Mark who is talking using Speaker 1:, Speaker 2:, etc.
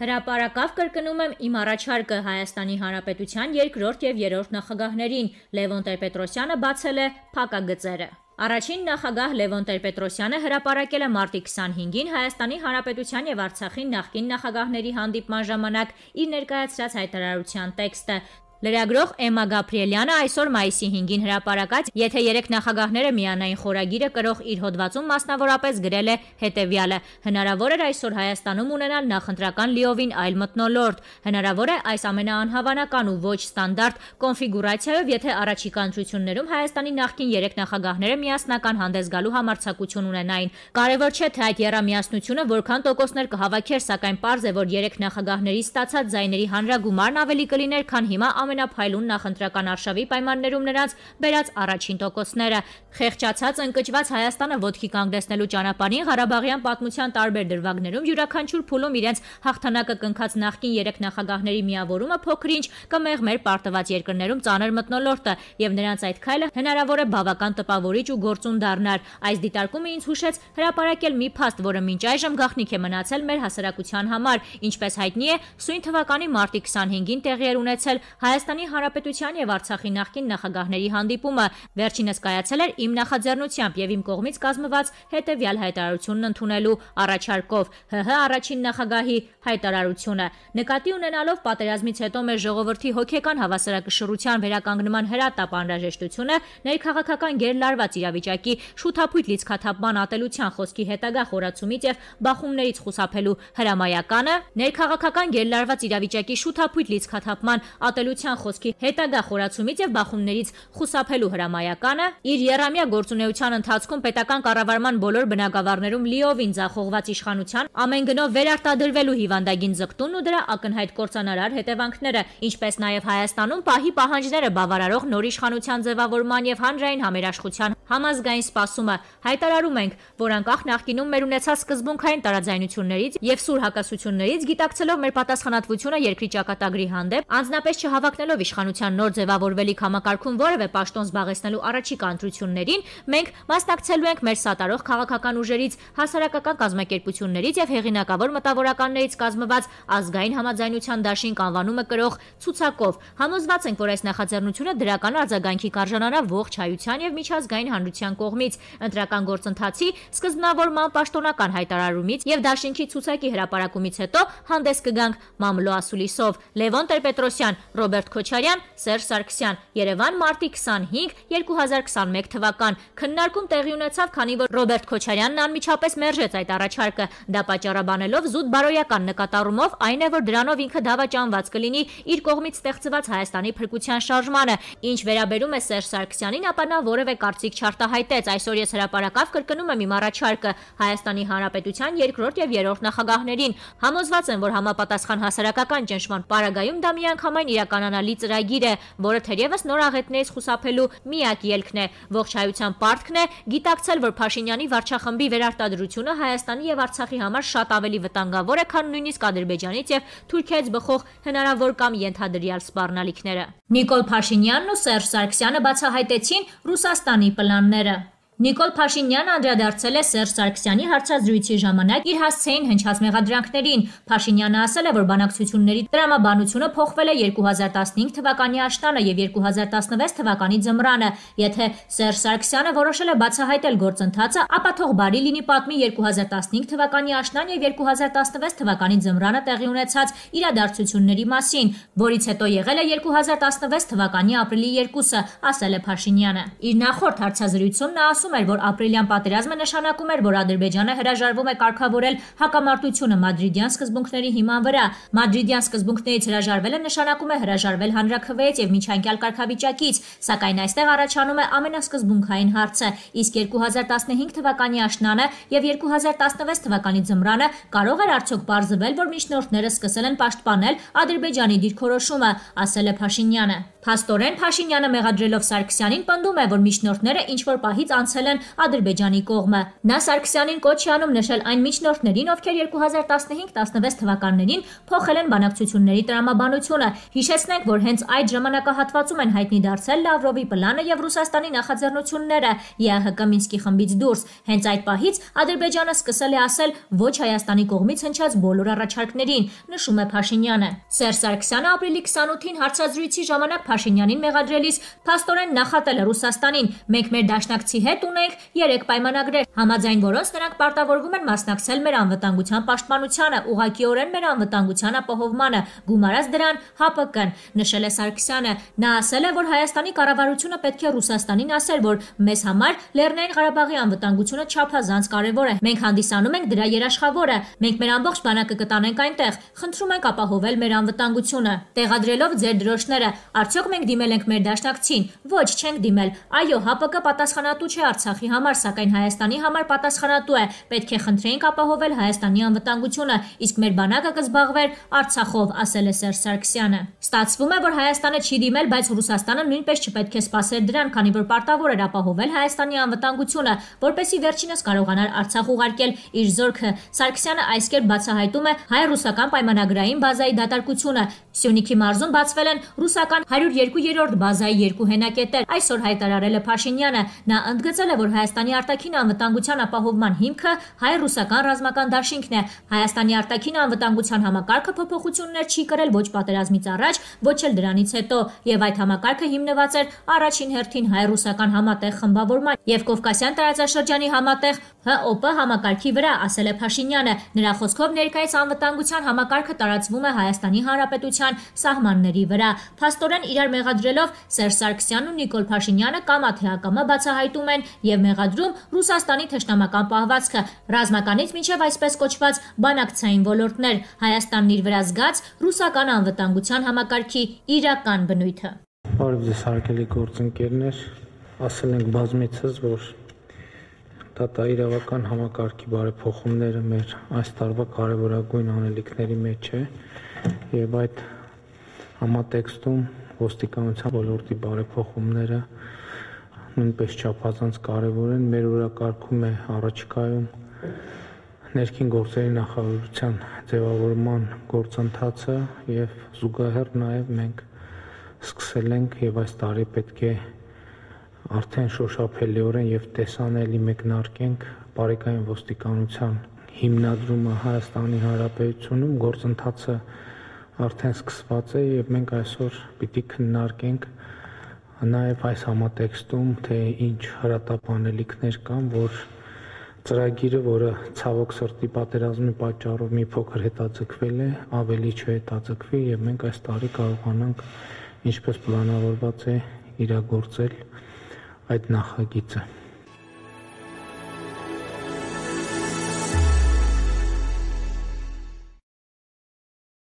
Speaker 1: Հրապարակավ կրկնում եմ իմ առաջարկը Հայաստանի Հանրապետության երկրորդ եւ երրորդ նախագահներին Լևոն Տեր-Պետրոսյանը բացել է փակագծերը։ Առաջին նախագահ Լևոն Տեր-Պետրոսյանը հրապարակել է մարտի 25-ին Հայաստանի Հանրապետության եւ Արցախի նախկին նախագահների հանդիպման ժամանակ իր ներկայացրած հայտարարության տեքստը, Լրագրող Էմմա Գաբրիելյանը այսօր մայիսի 5-ին հրապարակած «Եթե երեք նախագահները միանային» խորագիրը կրող իր հոդվածում մասնավորապես գրել է հետևյալը. «Հնարավոր էր այսօր Հայաստանում ունենալ նախընտրական լիովին այլ մթնոլորտ։ Հնարավոր է այս ամենաանհավանական ու ոչ ստանդարտ կոնֆիգուրացիայով, եթե առաջիկա ընտրություններում Հայաստանի նախկին երեք նախագահները միասնական հանդես գալու համարձակություն ունենային։ Կարևոր չէ, թե այդ եռամիասնությունը որքան տոկոսներ կհավաքեր, սակայն պարզ է, որ երեք նախագահներից ստացած ձայների հանրագումարն ավելի կլիներ, քան հիմա ամեն ամենափայլուն նախընտրական արշավի պայմաններում նրանց բերած առաջին տոկոսները։ Խեղճացած ընկճված Հայաստանը ոդքի կանգնեցնելու ճանապարհին Ղարաբաղյան պատմության տարբեր դրվագներում յուրաքանչյուր փուլում իրենց հաղթանակը կնքած նախկին երեք նախագահների միավորումը փոքրինչ կմեղմեր պարտված երկրներում ծանր մտնոլորտը եւ նրանց այդ քայլը հնարավոր է բավական տպավորիչ ու գործուն դառնար։ Այս դիտարկումը ինձ հուշեց հրապարակել մի փաստ, որը մինչ այժմ գաղտնիք է մնացել մեր հասարակության համար, ինչպես հայտնի է, սույն թվականի մարտի 25-ին տեղի էր ունեցել հայ Հայաստանի Հանրապետության եւ Արցախի նախկին նախագահների հանդիպումը վերջինս կայացել էր իմ նախաձեռնությամբ եւ իմ կողմից կազմված հետեւյալ հայտարարությունն ընդունելու առաջարկով ՀՀ առաջին նախագահի հայտարարությունը նկատի ունենալով պատերազմից հետո մեր ժողովրդի հոգեկան հավասարակշռության վերականգնման հրատապ անհրաժեշտությունը ներքաղաքական գերլարված իրավիճակի շուտափույթ լիցքաթափման ատելության խոսքի հետագա խորացումից եւ բախումներից խուսափելու հրամայականը ներքաղաքական գերլարված իրավիճակի շուտափույթ լիցքաթափման ատելության Հովհաննիսյան խոսքի հետագա խորացումից եւ բախումներից խուսափելու հրամայականը իր երամյա գործունեության ընթացքում պետական կառավարման բոլոր բնակավարներում լիովին ձախողված իշխանության ամեն գնով վերարտադրվելու հիվանդագին զգտունն ու դրա ակնհայտ կործանարար հետևանքները, ինչպես նաեւ Հայաստանում պահի պահանջները բավարարող նոր իշխանության ձևավորման եւ հանրային համերաշխության համազգային սպասումը հայտարարում ենք, որ անկախ նախկինում մեր ունեցած սկզբունքային տարաձայնություններից եւ սուր հակասություններից գիտակցելով մեր պատասխանատվությունը երկրի ճակատագրի հանդեպ անձնապես չհավաք Հավակնելով իշխանության նոր ձևավորվելիք համակարգում որևէ պաշտոն զբաղեցնելու առաջիկա ընտրություններին, մենք մասնակցելու ենք մեր սատարող քաղաքական ուժերից, հասարակական կազմակերպություններից եւ հեղինակավոր մտավորականներից կազմված ազգային համաձայնության դաշինք անվանումը կրող ցուցակով։ Համոզված ենք, որ այս նախաձեռնությունը դրական արձագանքի կարժանանա ողջ հայության եւ միջազգային հանրության կողմից, ընտրական գործընթացի սկզբնավորման պաշտոնական հայտարարումից եւ դաշինքի ցուցակի հրապարակումից հետո հանդես կգանք Մամլո Ասուլիսով, Լևոն Տեր-Պետրոսյան, Ռոբերտ Ռոբերտ Քոչարյան, Սերժ Սարգսյան, Երևան, մարտի 25, 2021 թվական։ Քննարկում տեղի ունեցավ, քանի որ Ռոբերտ Քոչարյանն անմիջապես մերժեց այդ առաջարկը, դա պատճառաբանելով զուտ բարոյական նկատառումով, այն է որ դրանով ինքը դավաճանված կլինի իր կողմից ստեղծված Հայաստանի փրկության շարժմանը։ Ինչ վերաբերում է Սերժ Սարգսյանին, ապա նա որևէ կարծիք չարտահայտեց։ Այսօր ես հրապարակավ կրկնում եմ իմ առաջարկը Հայաստանի Հանրապետության երկրորդ եւ երրորդ նախագահներին։ Համոզված եմ, որ համապատասխան հասարակական ճնշման պարագայում դա միանգամայն իրականանա հիանալի ծրագիր է, որը թերևս նոր աղետներից խուսափելու միակ ելքն է։ Ողջայության պարտքն է գիտակցել, որ Փաշինյանի վարչախմբի վերարտադրությունը Հայաստանի եւ Արցախի համար շատ ավելի վտանգավոր է, քան նույնիսկ Ադրբեջանից եւ Թուրքիայից բխող հնարավոր կամ ենթադրյալ սպառնալիքները։ Նիկոլ Փաշինյանն ու Սերժ Սարգսյանը բացահայտեցին Ռուսաստանի պլանները։ Նիկոլ Փաշինյանը անդրադարձել է Սերժ Սարգսյանի հարցազրույցի ժամանակ իր հասցեին հնչած մեղադրանքներին։ Փաշինյանը ասել է, որ բանակցությունների դրամաբանությունը փոխվել է 2015 թվականի աշտանը եւ 2016 թվականի ձմռանը։ Եթե Սերժ Սարգսյանը որոշել է բացահայտել գործընթացը, ապա թող բարի լինի պատմի 2015 թվականի աշնան եւ 2016 թվականի ձմռանը տեղի ունեցած իրադարձությունների մասին, որից հետո եղել է 2016 թվականի ապրիլի 2-ը, ասել է Փաշինյանը։ Իր նախորդ հարցազրույցում նա ասում ասում էր, որ ապրիլյան պատերազմը նշանակում էր, որ Ադրբեջանը հրաժարվում է կարգավորել հակամարտությունը մադրիդյան սկզբունքների հիման վրա։ Մադրիդյան սկզբունքներից հրաժարվելը նշանակում է հրաժարվել հանրաքվեից եւ միջանկյալ կարգավիճակից, սակայն այստեղ առաջանում է ամենասկզբունքային հարցը, իսկ 2015 թվականի աշնանը եւ 2016 թվականի ձմռանը կարող էր արդյոք բարձվել, որ միջնորդները սկսել են պաշտպանել Ադրբեջանի դիրքորոշումը, ասել է Փաշինյանը։ Փաստորեն Փաշինյանը մեղադրելով Սարգսյանին պնդում է, որ միջնորդները ինչ որ պահից անց ստացել են Ադրբեջանի կողմը։ Նա Սարգսյանին կոչ է անում նշել այն միջնորդներին, ովքեր 2015-16 թվականներին փոխել են բանակցությունների տրամաբանությունը։ Հիշեցնենք, որ հենց այդ ժամանակահատվածում են հայտնի դարձել Լավրովի պլանը եւ Ռուսաստանի նախաձեռնությունները ԵԱՀԿ Մինսկի խմբից դուրս։ Հենց այդ պահից Ադրբեջանը սկսել է ասել ոչ Հայաստանի կողմից հնչած բոլոր առաջարկներին, նշում է Փաշինյանը։ Սերժ Սարգսյանը ապրիլի 28-ին հարցազրույցի ժամանակ Փաշինյանին մեղադրելիս փաստորեն նախատել է Ռուսաստանին. «Մենք մեր դաշնակցի հետ ունենք 3 պայմանագրեր, համաձայն որոնց նրանք պարտավորվում են մասնակցել մեր անվտանգության պաշտպանությանը, ուղղակիորեն մեր անվտանգության ապահովմանը, գումարած դրան ՀԱՊԿ-ն, նշել է Սարգսյանը։ Նա ասել է, որ Հայաստանի կառավարությունը պետք է Ռուսաստանին ասել, որ մեզ համար Լեռնային Ղարաբաղի անվտանգությունը չափազանց կարևոր է։ Մենք հանդիսանում ենք դրա երաշխավորը։ Մենք մեր ամբողջ բանակը կտանենք այնտեղ։ Խնդրում ենք ապահովել մեր անվտանգությունը։ Տեղադրելով ձեր դրոշները, արդյոք մենք դիմել ենք մեր դաշնակցին։ Ոչ, չենք դիմել։ Այո, ՀԱՊԿ պատասխանատու չէ Արցախի համար, սակայն Հայաստանի համար պատասխանատու է։ Պետք է խնդրենք ապահովել Հայաստանի անվտանգությունը, իսկ մեր բանակը կզբաղվեր Արցախով, ասել է Սերժ Սարգսյանը։ Ստացվում է, որ Հայաստանը չի դիմել, բայց Ռուսաստանը նույնպես չպետք է սпасեր դրան, քանի որ պարտավոր էր ապահովել Հայաստանի անվտանգությունը, որպեսի վերջինս կարողանար Արցախ ուղարկել իր զորքը։ Սարգսյանը այսքեր բացահայտում է հայ-ռուսական պայմանագրային բազայի դատարկությունը։ Սյունիքի մարզում բացվել են ռուսական 102-րդ բազայի երկու հենակետեր։ Այսօր հայտարարել է Փաշինյանը։ Նա ընդգծել ընդգծել է, որ Հայաստանի արտաքին անվտանգության ապահովման հիմքը հայ-ռուսական ռազմական դաշինքն է։ Հայաստանի արտաքին անվտանգության համակարգը փոփոխություններ չի կրել ոչ պատերազմից առաջ, ոչ էլ դրանից հետո, եւ այդ համակարգը հիմնված էր առաջին հերթին հայ-ռուսական համատեղ խմբավորման եւ Կովկասյան տարածաշրջանի համատեղ ՀՕՊ համակարգի վրա, ասել է Փաշինյանը։ Նրա խոսքով ներկայիս անվտանգության համակարգը տարածվում է Հայաստանի Հանրապետության սահմանների վրա։ Փաստորեն իրար մեղադրելով Սերժ Սարգսյանն ու Նիկոլ Փաշինյանը կամա թե ակամա բացահայտում են եւ մեղադրում Ռուսաստանի թշնամական պահվածքը, ռազմականից մինչեւ այսպես կոչված բանակցային ոլորտներ, Հայաստանն իր վրա զգաց ռուսական անվտանգության համակարգի իրական բնույթը։
Speaker 2: Բարև ձեզ հարգելի գործընկերներ, ասել ենք բազմիցս, որ դատա իրավական համակարգի բարեփոխումները մեր այս տարվա կարևորագույն անելիքների մեջ է եւ այդ համատեքստում ոստիկանության ոլորտի բարեփոխումները նույնպես չափազանց կարևոր են մեր օրակարգում է առաջիկայում ներքին գործերի նախարարության ձևավորման գործընթացը եւ զուգահեռ նաեւ մենք սկսել ենք եւ այս տարի պետք է արդեն շոշափելիորեն եւ տեսանելի մեկնարկենք բարեկային ոստիկանության հիմնադրումը Հայաստանի Հանրապետությունում գործընթացը արդեն սկսված է եւ մենք այսօր պիտի քննարկենք Նաև այս համատեքստում թե ինչ հրատապանելիքներ կան, որ ծրագիրը, որը ցավոք սրտի պատերազմի պատճառով մի փոքր հետաձգվել է, ավելի չհետաձգվի եւ մենք այս տարի կարողանանք ինչպես պլանավորված է իրագործել այդ նախագիծը։